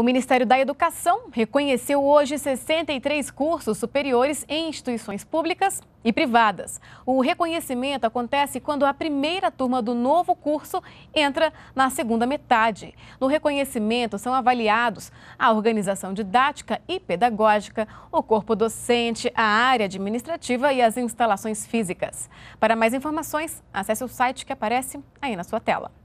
O Ministério da Educação reconheceu hoje 63 cursos superiores em instituições públicas e privadas. O reconhecimento acontece quando a primeira turma do novo curso entra na segunda metade. No reconhecimento são avaliados a organização didática e pedagógica, o corpo docente, a área administrativa e as instalações físicas. Para mais informações, acesse o site que aparece aí na sua tela.